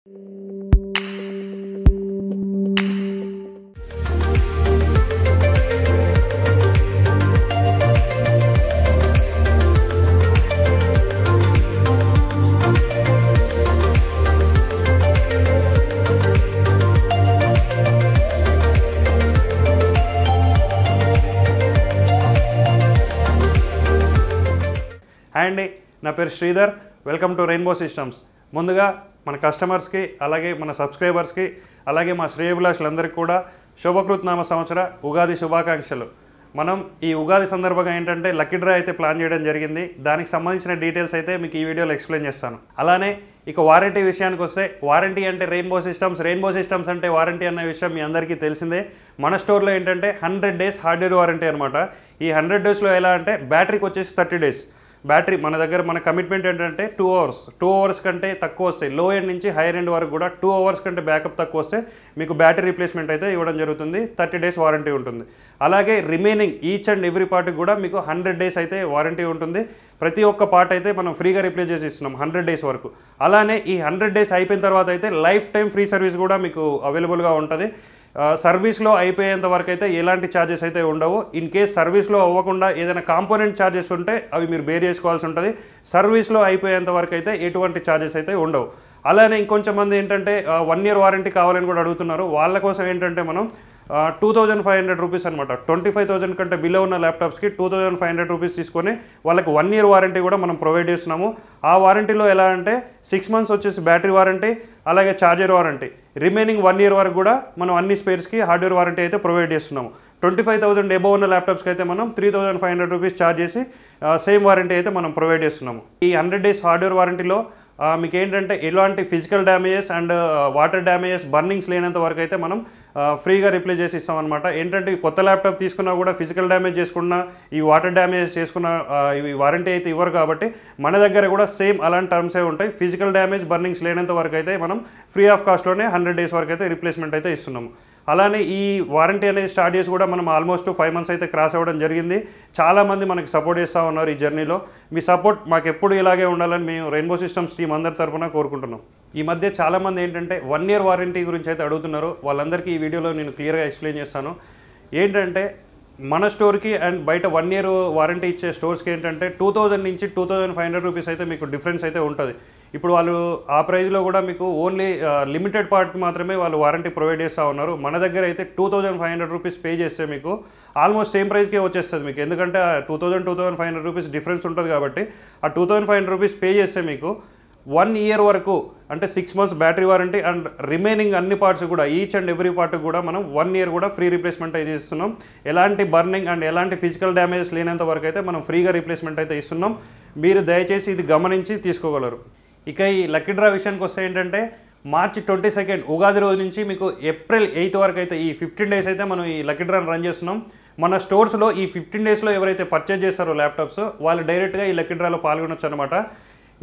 and నా పేరు Sridhar welcome to rainbow systems ముందుగా మన కస్టమర్స్కి అలాగే మన సబ్స్క్రైబర్స్కి అలాగే మా శ్రేయభిలాషులందరికీ కూడా నామ సంవత్సర ఉగాది శుభాకాంక్షలు మనం ఈ ఉగాది సందర్భంగా ఏంటంటే లక్కీ డ్రా అయితే ప్లాన్ చేయడం జరిగింది దానికి సంబంధించిన డీటెయిల్స్ అయితే మీకు ఈ వీడియోలో ఎక్స్ప్లెయిన్ చేస్తాను అలానే ఇక వారంటీ విషయానికి వస్తే వారంటీ అంటే రెయిన్బో సిస్టమ్స్ రెయిన్బో సిస్టమ్స్ అంటే వారంటీ అన్న విషయం మీ అందరికీ తెలిసిందే మన స్టోర్లో ఏంటంటే హండ్రెడ్ డేస్ హార్డ్వేర్ వారంటీ అనమాట ఈ హండ్రెడ్ డేస్లో ఎలా అంటే బ్యాటరీకి వచ్చేసి థర్టీ డేస్ బ్యాటరీ మన దగ్గర మన కమిట్మెంట్ ఏంటంటే టూ అవర్స్ టూ అవర్స్ కంటే తక్కువ వస్తాయి లో ఎండ్ నుంచి హైర్ ఎండ్ వరకు కూడా టూ అవర్స్ కంటే బ్యాకప్ తక్కువ వస్తే మీకు బ్యాటరీ రీప్లేస్మెంట్ అయితే ఇవ్వడం జరుగుతుంది థర్టీ డేస్ వారంటీ ఉంటుంది అలాగే remaining each and every part కూడా మీకు హండ్రెడ్ డేస్ అయితే వారంటీ ఉంటుంది ప్రతి ఒక్క పార్ట్ అయితే మనం ఫ్రీగా రీప్లేస్ చేసి ఇస్తున్నాం హండ్రెడ్ డేస్ వరకు అలానే ఈ హండ్రెడ్ డేస్ అయిపోయిన తర్వాత అయితే లైఫ్ టైం ఫ్రీ సర్వీస్ కూడా మీకు అవైలబుల్గా ఉంటుంది సర్వీస్లో అయిపోయేంత వరకు అయితే ఎలాంటి ఛార్జెస్ అయితే ఉండవు ఇన్ కేస్ సర్వీస్లో అవ్వకుండా ఏదైనా కాంపోనెంట్ ఛార్జెస్ ఉంటే అవి మీరు బేర్ చేసుకోవాల్సి ఉంటుంది సర్వీస్లో అయిపోయేంత వరకు అయితే ఎటువంటి ఛార్జెస్ అయితే ఉండవు అలానే ఇంకొంచెం మంది ఏంటంటే వన్ ఇయర్ వారంటీ కావాలని కూడా అడుగుతున్నారు వాళ్ళ కోసం ఏంటంటే మనం two thousand five hundred rupees అనమాట ట్వంటీ ఫైవ్ థౌసండ్ కంటే బిలో ఉన్న ల్యాప్టాప్స్కి two thousand five hundred rupees తీసుకొని వాళ్ళకి వన్ ఇయర్ వారంటీ కూడా మనం ప్రొవైడ్ చేస్తున్నాము ఆ వారంటీలో ఎలా అంటే సిక్స్ మంత్స్ వచ్చేసి బ్యాటరీ వారంటీ అలాగే charger warranty remaining one year వరకు కూడా మనం అన్ని స్పేర్స్కి హార్డ్వేర్ వారంటీ అయితే ప్రొవైడ్ చేస్తున్నాము ట్వంటీ ఫైవ్ థౌసండ్ ఎబో ఉన్న ల్యాప్టాప్స్కి అయితే మనం three thousand five hundred rupees charge చేసి సేమ్ వారంటీ అయితే మనం ప్రొవైడ్ చేస్తున్నాము ఈ హండ్రెడ్ డేస్ హార్డ్వేర్ వారంటీలో మీకు ఏంటంటే ఎలాంటి physical damages and water damages burnings లేనంత వరకు అయితే మనం ఫ్రీగా రిప్లేస్ చేసి ఇస్తామన్నమాట ఏంటంటే కొత్త ల్యాప్టాప్ తీసుకున్నా కూడా ఫిజికల్ డ్యామేజ్ చేసుకున్న ఈ వాటర్ డ్యామేజ్ చేసుకున్న ఇవి వారంటీ అయితే ఇవ్వరు కాబట్టి మన దగ్గర కూడా సేమ్ అలాంటి టర్మ్సే ఉంటాయి ఫిజికల్ డ్యామేజ్ బర్నింగ్స్ లేనంత వరకు అయితే మనం ఫ్రీ ఆఫ్ కాస్ట్లోనే హండ్రెడ్ డేస్ వరకు అయితే రిప్లేస్మెంట్ అయితే ఇస్తున్నాము అలానే ఈ వారంటీ అనేది స్టార్ట్ చేసి కూడా మనం ఆల్మోస్ట్ ఫైవ్ మంత్స్ అయితే క్రాస్ అవ్వడం జరిగింది చాలామంది మనకి సపోర్ట్ చేస్తూ ఉన్నారు ఈ జర్నీలో మీ సపోర్ట్ మాకు ఎప్పుడు ఇలాగే ఉండాలని మేము రెయిన్బో సిస్టమ్స్ టీం అందరి తరఫున కోరుకుంటున్నాం ఈ మధ్య చాలామంది ఏంటంటే వన్ ఇయర్ వారంటీ గురించి అయితే అడుగుతున్నారు వాళ్ళందరికీ ఈ వీడియోలో నేను క్లియర్గా ఎక్స్ప్లెయిన్ చేస్తాను ఏంటంటే మన స్టోర్కి అండ్ బయట వన్ ఇయర్ వారంటీ ఇచ్చే స్టోర్స్కి ఏంటంటే టూ థౌజండ్ నుంచి two thousand five hundred rupees అయితే మీకు డిఫరెన్స్ అయితే ఉంటుంది ఇప్పుడు వాళ్ళు ఆ ప్రైజ్లో కూడా మీకు ఓన్లీ లిమిటెడ్ పార్ట్కి మాత్రమే వాళ్ళు వారంటీ ప్రొవైడ్ చేస్తూ ఉన్నారు మన దగ్గర అయితే two thousand five hundred rupees pay చేస్తే మీకు ఆల్మోస్ట్ సేమ్ ప్రైస్కే వచ్చేస్తుంది మీకు ఎందుకంటే two thousand two thousand five hundred rupees difference ఉంటుంది కాబట్టి ఆ two thousand five hundred rupees pay చేస్తే మీకు వన్ ఇయర్ వరకు అంటే six months battery warranty and remaining అన్ని పార్ట్స్ కూడా ఈచ్ అండ్ ఎవ్రీ పార్ట్ కూడా మనం వన్ ఇయర్ కూడా ఫ్రీ రీప్లేస్మెంట్ అయితే ఇస్తున్నాం ఎలాంటి బర్నింగ్ అండ్ ఎలాంటి ఫిజికల్ డ్యామేజ్ లేనంత వరకు అయితే మనం ఫ్రీగా రీప్లేస్మెంట్ అయితే ఇస్తున్నాం మీరు దయచేసి ఇది గమనించి తీసుకోగలరు ఇక ఈ లక్కీ డ్రా విషయానికి వస్తే ఏంటంటే మార్చి ట్వంటీ సెకండ్ ఉగాది రోజు నుంచి మీకు ఏప్రిల్ ఎయిత్ వరకు అయితే ఈ ఫిఫ్టీన్ డేస్ అయితే మనం ఈ లక్కీ డ్రాని రన్ చేస్తున్నాం మన స్టోర్స్లో ఈ ఫిఫ్టీన్ డేస్లో ఎవరైతే పర్చేజ్ చేస్తారో ల్యాప్టాప్స్ వాళ్ళు డైరెక్ట్గా ఈ లక్కీ డ్రాలో పాల్గొనొచ్చు అనమాట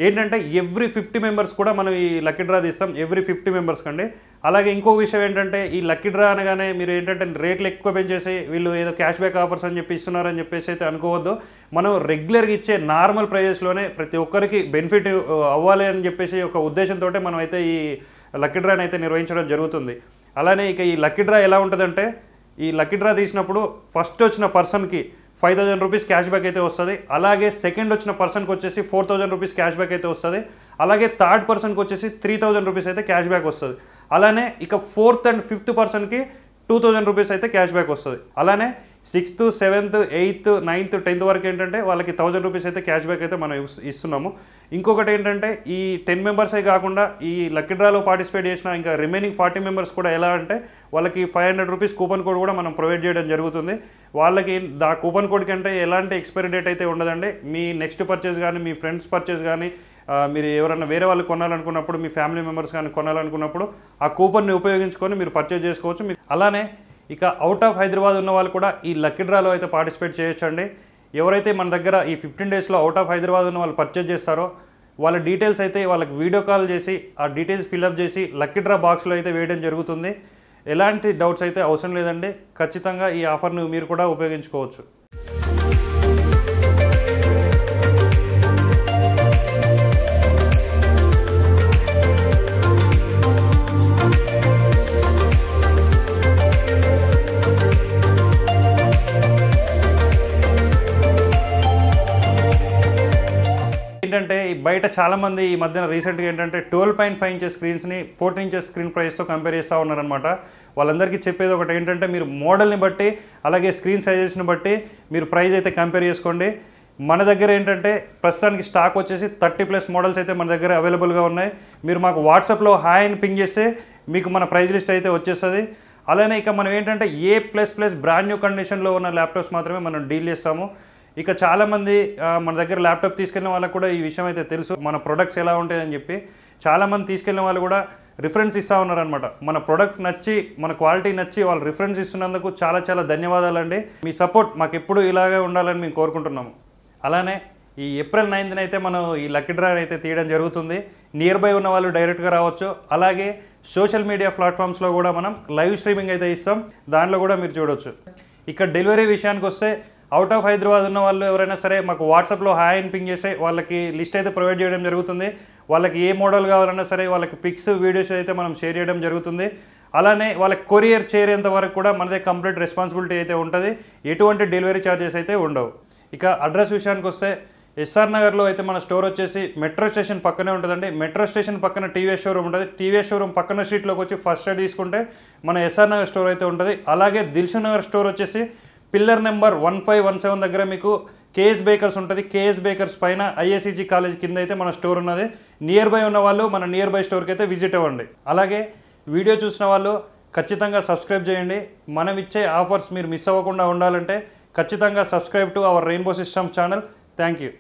ఏంటంటే ఎవ్రీ ఫిఫ్టీ మెంబర్స్ కూడా మనం ఈ లక్కీ డ్రా తీస్తాం ఎవ్రీ ఫిఫ్టీ మెంబర్స్ కండి అలాగే ఇంకో విషయం ఏంటంటే ఈ లక్కీ డ్రా అనగానే మీరు ఏంటంటే రేట్లు ఎక్కువ పెంచేసి వీళ్ళు ఏదో క్యాష్ బ్యాక్ ఆఫర్స్ అని చెప్పి ఇస్తున్నారని చెప్పేసి అయితే అనుకోవద్దు మనం రెగ్యులర్గా ఇచ్చే నార్మల్ ప్రైజెస్లోనే ప్రతి ఒక్కరికి బెనిఫిట్ అవ్వాలి అని చెప్పేసి ఒక ఉద్దేశంతో మనం అయితే ఈ లక్కీ డ్రాని అయితే నిర్వహించడం జరుగుతుంది అలానే ఇక ఈ లక్కీ డ్రా ఎలా ఉంటుందంటే ఈ లక్కీ డ్రా తీసినప్పుడు ఫస్ట్ వచ్చిన పర్సన్కి five thousand rupees cash back అయితే వస్తుంది అలాగే సెకండ్ వచ్చిన పర్సన్కి వచ్చేసి four thousand rupees cash back అయితే వస్తుంది అలాగే థర్డ్ పర్సన్కి వచ్చేసి త్రీ థౌసండ్ రూపీస్ అయితే క్యాష్ బ్యాక్ వస్తుంది అలానే ఇక ఫోర్త్ అండ్ ఫిఫ్త్ పర్సన్కి టూ థౌజండ్ రూపీస్ అయితే క్యాష్ బ్యాక్ వస్తుంది అలానే sixth seventh eighth ninth tenth వరకు ఏంటంటే వాళ్ళకి థౌజండ్ రూపీస్ అయితే క్యాష్ బ్యాక్ అయితే మనం ఇస్తున్నాము ఇంకొకటి ఏంటంటే ఈ టెన్ మెంబర్సే కాకుండా ఈ లక్కీ డ్రాలో పార్టిసిపేట్ చేసిన ఇంకా రిమైనింగ్ ఫార్టీ మెంబర్స్ కూడా ఎలా అంటే వాళ్ళకి five hundred rupees coupon code కూడా మనం ప్రొవైడ్ చేయడం జరుగుతుంది వాళ్ళకి ఆ కూపన్ కోడ్ కంటే ఎలాంటి ఎక్స్పైరీ డేట్ అయితే ఉండదండి మీ నెక్స్ట్ పర్చేస్ కానీ మీ ఫ్రెండ్స్ పర్చేస్ కానీ మీరు ఎవరైనా వేరే వాళ్ళు కొనాలనుకున్నప్పుడు మీ ఫ్యామిలీ మెంబర్స్ కానీ కొనాలనుకున్నప్పుడు ఆ కూపన్ని ఉపయోగించుకొని మీరు పర్చేజ్ చేసుకోవచ్చు అలానే ఇక అవుట్ ఆఫ్ హైదరాబాద్ ఉన్న వాళ్ళు కూడా ఈ లక్కీ డ్రాలో అయితే పార్టిసిపేట్ చేయొచ్చండి ఎవరైతే మన దగ్గర ఈ ఫిఫ్టీన్ డేస్లో అవుట్ ఆఫ్ హైదరాబాద్ ఉన్న వాళ్ళు పర్చేజ్ చేస్తారో వాళ్ళ డీటెయిల్స్ అయితే వాళ్ళకి వీడియో కాల్ చేసి ఆ డీటెయిల్స్ ఫిల్అప్ చేసి లక్కీ డ్రా బాక్స్లో అయితే వేయడం జరుగుతుంది ఎలాంటి డౌట్స్ అయితే అవసరం లేదండి ఖచ్చితంగా ఈ ఆఫర్ను మీరు కూడా ఉపయోగించుకోవచ్చు బయట చాలామంది ఈ మధ్యన రీసెంట్గా ఏంటంటే ట్వెల్వ్ పాయింట్ ఫైవ్ ఇంచెస్ స్క్రీన్స్ని ఫోర్టీన్ ఇంచెస్ స్క్రీన్ ప్రైస్తో కంపేర్ చేస్తూ ఉన్నారనమాట వాళ్ళందరికీ చెప్పేది ఒకటి ఏంటంటే మీరు మోడల్ని బట్టి అలాగే స్క్రీన్ సైజెస్ని బట్టి మీరు ప్రైస్ అయితే కంపేర్ చేసుకోండి మన దగ్గర ఏంటంటే ప్రస్తుతానికి స్టాక్ వచ్చేసి థర్టీ ప్లస్ మోడల్స్ అయితే మన దగ్గర అవైలబుల్గా ఉన్నాయి మీరు మాకు వాట్సాప్లో హాయ్ అని పింగ్ చేస్తే మీకు మన ప్రైజ్ లిస్ట్ అయితే వచ్చేస్తుంది అలానే ఇక మనం ఏంటంటే A plus plus brand new కండిషన్లో ఉన్న ల్యాప్టాప్స్ మాత్రమే మనం డీల్ చేస్తాము ఇక చాలామంది మన దగ్గర ల్యాప్టాప్ తీసుకెళ్ళిన వాళ్ళకు కూడా ఈ విషయం అయితే తెలుసు మన ప్రొడక్ట్స్ ఎలా ఉంటాయని చెప్పి చాలామంది తీసుకెళ్ళిన వాళ్ళు కూడా రిఫరెన్స్ ఇస్తూ ఉన్నారనమాట మన ప్రొడక్ట్ నచ్చి మన క్వాలిటీ నచ్చి వాళ్ళు రిఫరెన్స్ ఇస్తున్నందుకు చాలా చాలా ధన్యవాదాలండి మీ సపోర్ట్ మాకు ఎప్పుడు ఇలాగే ఉండాలని మేము కోరుకుంటున్నాము అలానే ఈ ఏప్రిల్ నైన్త్న అయితే మనం ఈ లక్కీ డ్రా అయితే తీయడం జరుగుతుంది నియర్ బై ఉన్న వాళ్ళు డైరెక్ట్గా రావచ్చు అలాగే సోషల్ మీడియా ప్లాట్ఫామ్స్లో కూడా మనం లైవ్ స్ట్రీమింగ్ అయితే ఇస్తాం దాంట్లో కూడా మీరు చూడవచ్చు ఇక్కడ డెలివరీ విషయానికి వస్తే అవుట్ ఆఫ్ హైదరాబాద్ ఉన్న వాళ్ళు ఎవరైనా సరే మాకు వాట్సాప్లో హాయ్ అని పింగ్ చేస్తే వాళ్ళకి లిస్ట్ అయితే ప్రొవైడ్ చేయడం జరుగుతుంది వాళ్ళకి ఏ మోడల్ కావాలన్నా సరే వాళ్ళకి పిక్స్ వీడియోస్ అయితే మనం షేర్ చేయడం జరుగుతుంది అలానే వాళ్ళకి కొరియర్ చేరేంత వరకు కూడా మనదే కంప్లీట్ రెస్పాన్సిబిలిటీ అయితే ఉంటుంది ఎటువంటి డెలివరీ ఛార్జెస్ అయితే ఉండవు ఇక అడ్రస్ విషయానికి వస్తే ఎస్ఆర్ నగర్లో అయితే మన స్టోర్ వచ్చేసి మెట్రో స్టేషన్ పక్కనే ఉంటుందండి మెట్రో స్టేషన్ పక్కన టీవీఎస్ షోరూమ్ ఉంటుంది టీవీఎస్ షోరూమ్ పక్కన స్ట్రీట్లోకి వచ్చి ఫస్ట్ సైడ్ తీసుకుంటే మన ఎస్ఆర్ నగర్ స్టోర్ అయితే ఉంటుంది అలాగే దిల్సు నగర్ స్టోర్ వచ్చేసి pillar number one five one seven దగ్గర మీకు కేఎస్ బేకర్స్ ఉంటుంది కేఎస్ బేకర్స్ పైన ఐఏసీజీ కాలేజ్ కింద అయితే మన స్టోర్ ఉన్నది నియర్ బై ఉన్న వాళ్ళు మన నియర్ బై స్టోర్కి అయితే విజిట్ అవ్వండి అలాగే వీడియో చూసిన వాళ్ళు ఖచ్చితంగా సబ్స్క్రైబ్ చేయండి మనం ఇచ్చే ఆఫర్స్ మీరు మిస్ అవ్వకుండా ఉండాలంటే ఖచ్చితంగా subscribe to our rainbow systems channel thank you